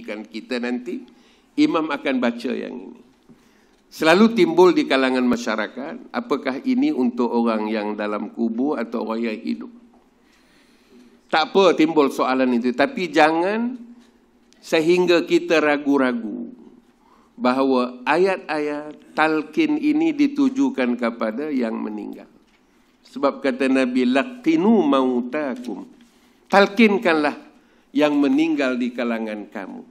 kan kita nanti imam akan baca yang ini. Selalu timbul di kalangan masyarakat, apakah ini untuk orang yang dalam kubur atau orang yang hidup? Tak apa timbul soalan itu, tapi jangan sehingga kita ragu-ragu bahawa ayat-ayat talqin ini ditujukan kepada yang meninggal. Sebab kata Nabi, laqinu mautakum. Talqinkanlah yang meninggal di kalangan kamu.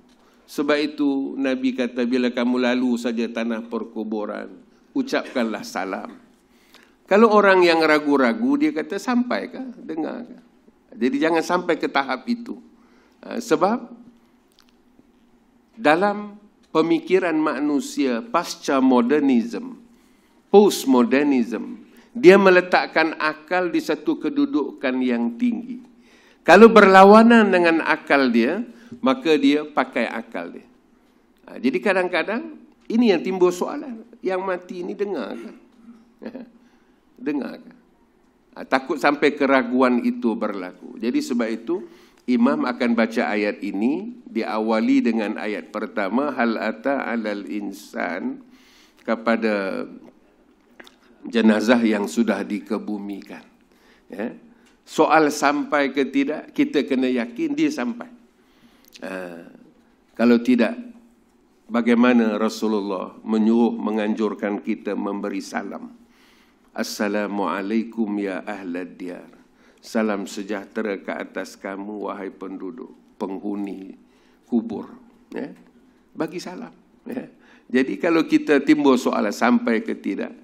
Sebab itu Nabi kata bila kamu lalu saja tanah perkuburan, ucapkanlah salam. Kalau orang yang ragu-ragu, dia kata sampai ke? Dengar ke? Jadi jangan sampai ke tahap itu. Ha, sebab dalam pemikiran manusia pasca modernism, post modernism, dia meletakkan akal di satu kedudukan yang tinggi. Kalau berlawanan dengan akal dia, maka dia pakai akal dia. Ha, jadi kadang-kadang ini yang timbul soalan. Yang mati ini dengar kan? dengar kan? Ha, takut sampai keraguan itu berlaku. Jadi sebab itu imam akan baca ayat ini diawali dengan ayat pertama hal ata alal insan kepada jenazah yang sudah dikebumikan. Ya soal sampai ke tidak kita kena yakin dia sampai uh, kalau tidak bagaimana Rasulullah menyuruh menganjurkan kita memberi salam Assalamualaikum ya ahla diyar salam sejahtera ke atas kamu wahai penduduk penghuni kubur ya bagi salam ya jadi kalau kita timbul soal sampai ke tidak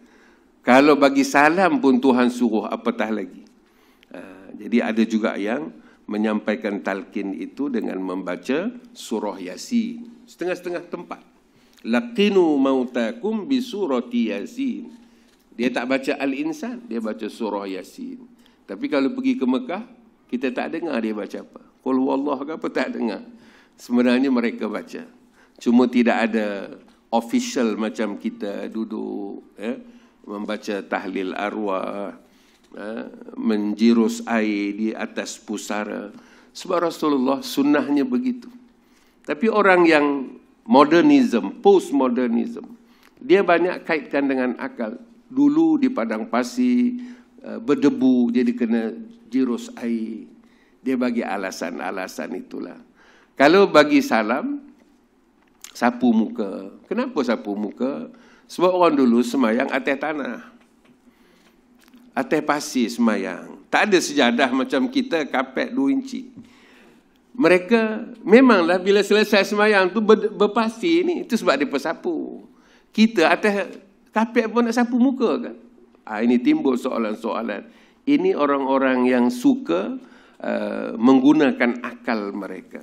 kalau bagi salam pun Tuhan suruh apatah lagi jadi ada juga yang menyampaikan talqin itu dengan membaca surah yasin setengah-setengah tempat laqinu mautakum bi surati yasin dia tak baca al-insan dia baca surah yasin tapi kalau pergi ke Mekah kita tak dengar dia baca apa qul wallah ke apa tak dengar sebenarnya mereka baca cuma tidak ada official macam kita duduk ya membaca tahlil arwah Ha? menjirus air di atas pusara. Sebab Rasulullah sunnahnya begitu. Tapi orang yang modernism, postmodernism, dia banyak kaitkan dengan akal. Dulu di padang pasir eh, berdebu jadi kena jirus air. Dia bagi alasan-alasan itulah. Kalau bagi salam, sapu muka. Kenapa sapu muka? Sebab orang dulu semayang atas tanah atas pasir semayang. Tak ada sejadah macam kita kapek dua inci. Mereka memanglah bila selesai semayang tu ber, berpasir ni. Itu sebab dia pesapu. Kita atas kapek pun nak sapu muka kan? Ha, ini timbul soalan-soalan. Ini orang-orang yang suka uh, menggunakan akal mereka.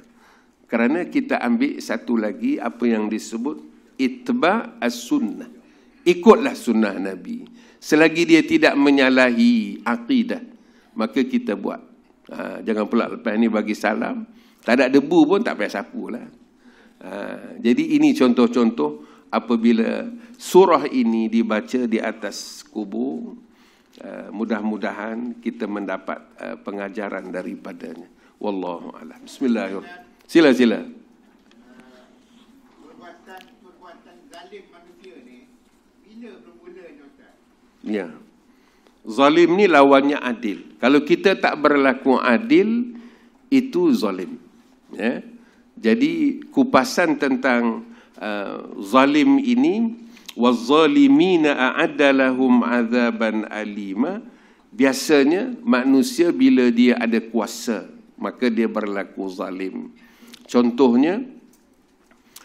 Kerana kita ambil satu lagi apa yang disebut itba as-sunnah ikutlah sunnah Nabi. Selagi dia tidak menyalahi akidah, maka kita buat. Ha, jangan pula lepas ni bagi salam. Tak ada debu pun tak payah sapu lah. Ha, jadi ini contoh-contoh apabila surah ini dibaca di atas kubur, ha, mudah-mudahan kita mendapat ha, pengajaran daripadanya. Wallahu a'lam. Bismillahirrahmanirrahim. Sila sila. Cina bermulanya Ustaz. Ya. Zalim ni lawannya adil. Kalau kita tak berlaku adil, itu zalim. Ya. Jadi kupasan tentang uh, zalim ini wazalimina a'addalahum adzaban alima biasanya manusia bila dia ada kuasa maka dia berlaku zalim. Contohnya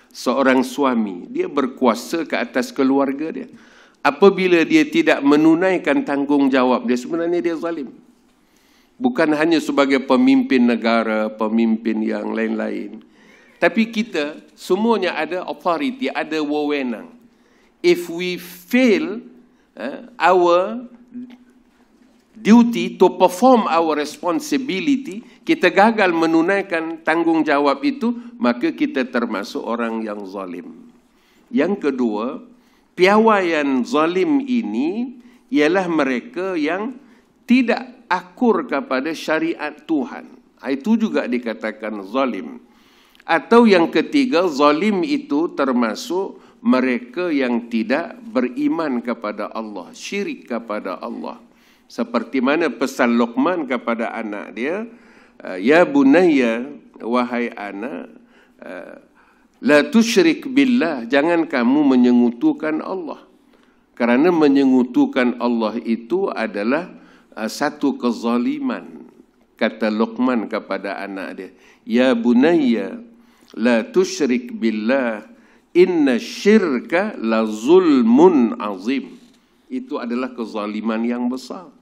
seorang suami dia berkuasa ke atas keluarga dia apabila dia tidak menunaikan tanggungjawab dia sebenarnya dia zalim bukan hanya sebagai pemimpin negara pemimpin yang lain-lain tapi kita semuanya ada authority ada wewenang if we fail eh, our duty to perform our responsibility, kita gagal menunaikan tanggungjawab itu, maka kita termasuk orang yang zalim. Yang kedua, piawaian zalim ini ialah mereka yang tidak akur kepada syariat Tuhan. Ah, itu juga dikatakan zalim. Atau yang ketiga, zalim itu termasuk mereka yang tidak beriman kepada Allah, syirik kepada Allah seperti mana pesan Luqman kepada anak dia eh, ya bunayya wahai anak eh, la tusyrik billah jangan kamu menyengutukan Allah kerana menyengutukan Allah itu adalah eh, satu kezaliman kata Luqman kepada anak dia ya bunayya la tusyrik billah inna syirka la zulmun azim itu adalah kezaliman yang besar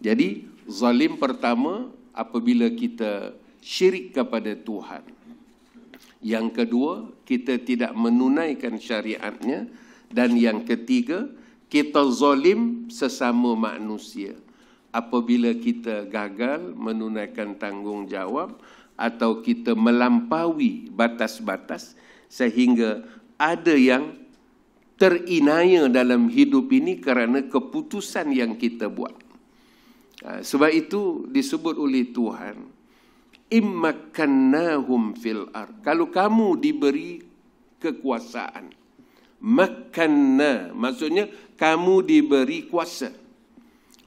jadi zalim pertama apabila kita syirik kepada Tuhan. Yang kedua, kita tidak menunaikan syariatnya. Dan yang ketiga, kita zalim sesama manusia. Apabila kita gagal menunaikan tanggungjawab atau kita melampaui batas-batas sehingga ada yang terinaya dalam hidup ini kerana keputusan yang kita buat. Ah, sebab itu disebut oleh Tuhan Immakannahum fil ar Kalau kamu diberi kekuasaan Makanna Maksudnya kamu diberi kuasa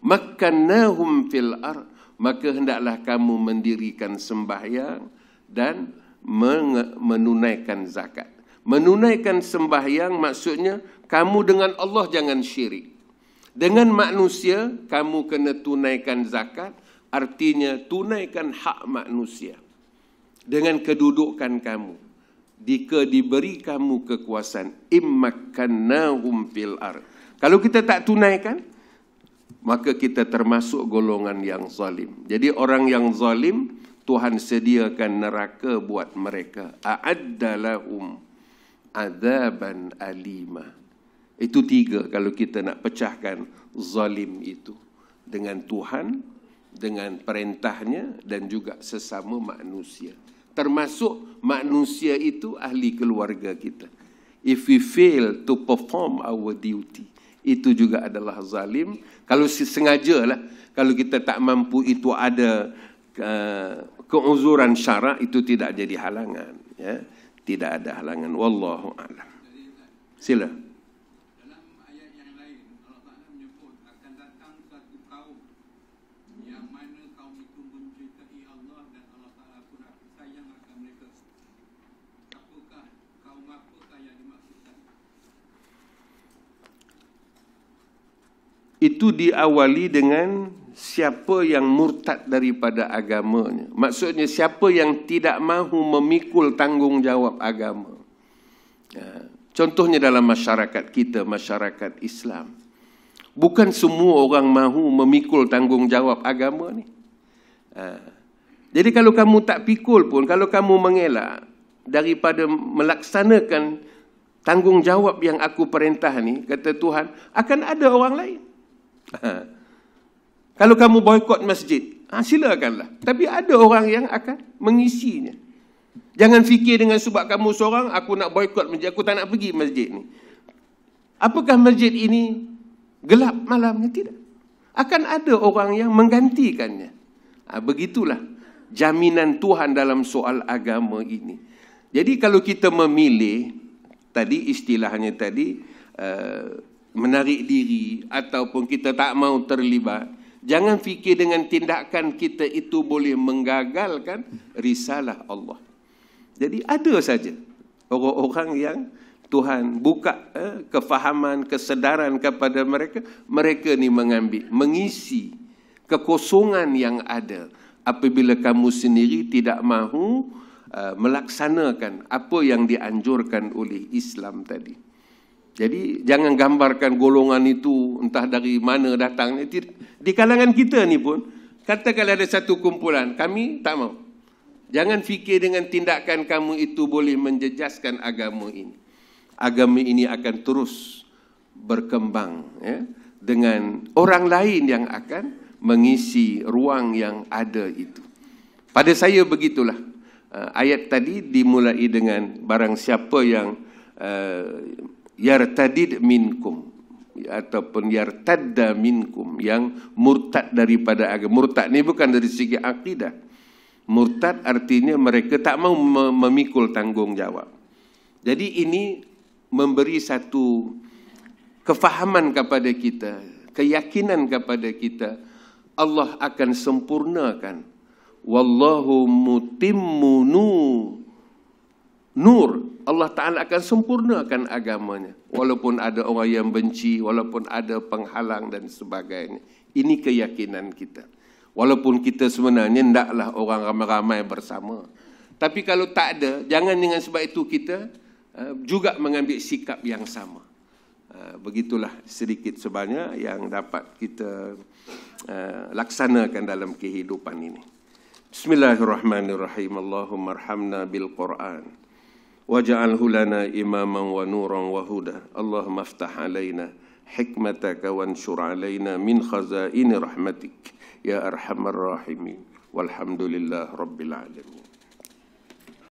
makanahum fil ar Maka hendaklah kamu mendirikan sembahyang Dan menunaikan zakat Menunaikan sembahyang maksudnya Kamu dengan Allah jangan syirik dengan manusia, kamu kena tunaikan zakat. Artinya, tunaikan hak manusia. Dengan kedudukan kamu. Jika diberi kamu kekuasaan. Immakannahum fil ar. Kalau kita tak tunaikan, maka kita termasuk golongan yang zalim. Jadi orang yang zalim, Tuhan sediakan neraka buat mereka. A'addalahum adaban alimah. Itu tiga kalau kita nak pecahkan zalim itu. Dengan Tuhan, dengan perintahnya dan juga sesama manusia. Termasuk manusia itu ahli keluarga kita. If we fail to perform our duty, itu juga adalah zalim. Kalau sengaja lah, kalau kita tak mampu itu ada eh, keuzuran syarak, itu tidak jadi halangan. Ya. Tidak ada halangan. Wallahu a'lam. Sila. Sila. itu diawali dengan siapa yang murtad daripada agamanya. Maksudnya siapa yang tidak mahu memikul tanggungjawab agama. Ya. Contohnya dalam masyarakat kita, masyarakat Islam. Bukan semua orang mahu memikul tanggungjawab agama ni. Ya. Jadi kalau kamu tak pikul pun, kalau kamu mengelak daripada melaksanakan tanggungjawab yang aku perintah ni, kata Tuhan, akan ada orang lain. Ha. Kalau kamu boykot masjid, ha, silakanlah. Tapi ada orang yang akan mengisinya. Jangan fikir dengan sebab kamu seorang, aku nak boykot masjid, aku tak nak pergi masjid ni. Apakah masjid ini gelap malamnya? Tidak. Akan ada orang yang menggantikannya. Ha, begitulah jaminan Tuhan dalam soal agama ini. Jadi kalau kita memilih, tadi istilahnya tadi, eh, menarik diri ataupun kita tak mau terlibat jangan fikir dengan tindakan kita itu boleh menggagalkan risalah Allah jadi ada saja orang-orang yang Tuhan buka eh, kefahaman kesedaran kepada mereka mereka ni mengambil mengisi kekosongan yang ada apabila kamu sendiri tidak mahu uh, melaksanakan apa yang dianjurkan oleh Islam tadi jadi jangan gambarkan golongan itu entah dari mana datangnya. Eh, Di kalangan kita ni pun, katakanlah ada satu kumpulan, kami tak mau. Jangan fikir dengan tindakan kamu itu boleh menjejaskan agama ini. Agama ini akan terus berkembang ya, dengan orang lain yang akan mengisi ruang yang ada itu. Pada saya begitulah. Eh, ayat tadi dimulai dengan barang siapa yang eh, yartadid minkum ataupun yartadda minkum yang murtad daripada agama. Murtad ni bukan dari segi akidah. Murtad artinya mereka tak mau memikul tanggungjawab. Jadi ini memberi satu kefahaman kepada kita, keyakinan kepada kita Allah akan sempurnakan. Wallahu mutimmu nur Allah Ta'ala akan sempurnakan agamanya. Walaupun ada orang yang benci, walaupun ada penghalang dan sebagainya. Ini keyakinan kita. Walaupun kita sebenarnya tidaklah orang ramai-ramai bersama. Tapi kalau tak ada, jangan dengan sebab itu kita eh, juga mengambil sikap yang sama. Eh, begitulah sedikit sebanyak yang dapat kita eh, laksanakan dalam kehidupan ini. Bismillahirrahmanirrahim. Allahumma arhamna bil Qur'an. واجعله لنا إماما ونورا وهدى اللهم افتح علينا حكمتك وانشر علينا من خزائن رحمتك يا أرحم الراحمين والحمد لله رب العالمين